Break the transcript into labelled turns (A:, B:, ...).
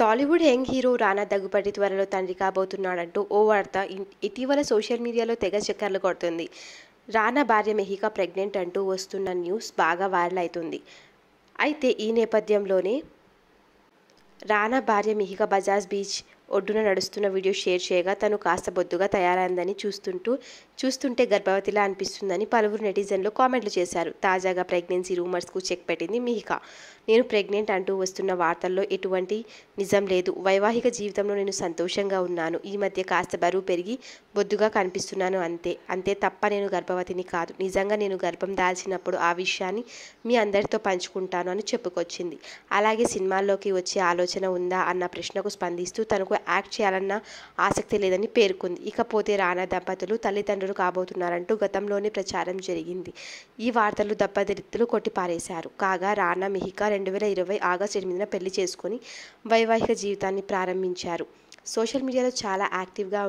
A: Tollywood young hero Rana Daggubati త్వరలో తండ్రి కాబోతున్నాడంటూ ఓ వార్త ఇటీవల సోషల్ మీడియాలో తెగ చక్కర్లు కొడుతుంది రానా భార్య మెహిక ప్రెగ్నెంట్ అంటూ వస్తున్న న్యూస్ బాగా వైరల్ అవుతుంది అయితే ఈ నేపథ్యంలోనే రానా భార్య మిహిక బజాజ్ బీచ్ ఒడ్డున నడుస్తున్న వీడియో షేర్ చేయగా తను కాస్త బొద్దుగా తయారైందని చూస్తుంటూ చూస్తుంటే గర్భవతిలా అనిపిస్తుందని పలువురు నెటిజన్లు కామెంట్లు చేశారు తాజాగా ప్రెగ్నెన్సీ రూమర్స్కు చెక్ పెట్టింది మిహిక నేను ప్రెగ్నెంట్ అంటూ వస్తున్న వార్తల్లో ఎటువంటి నిజం లేదు వైవాహిక జీవితంలో నేను సంతోషంగా ఉన్నాను ఈ మధ్య కాస్త బరువు పెరిగి బొద్దుగా కనిపిస్తున్నాను అంతే అంతే తప్ప నేను గర్భవతిని కాదు నిజంగా నేను గర్భం దాల్చినప్పుడు ఆ విషయాన్ని మీ అందరితో పంచుకుంటాను అని చెప్పుకొచ్చింది అలాగే సినిమాల్లోకి వచ్చే ఆలోచన ఉందా అన్న ప్రశ్నకు స్పందిస్తూ తనకు యాక్ట్ చేయాలన్న ఆసక్తి లేదని పేర్కొంది ఇకపోతే రానా దంపతులు తల్లిదండ్రులు కాబోతున్నారంటూ గతంలోనే ప్రచారం జరిగింది ఈ వార్తలు దంపతులు కొట్టిపారేశారు కాగా రానా మిహికా రెండు వేల ఇరవై ఆగస్టు ఎనిమిదిన పెళ్లి చేసుకుని వైవాహిక జీవితాన్ని ప్రారంభించారు సోషల్ మీడియాలో చాలా యాక్టివ్గా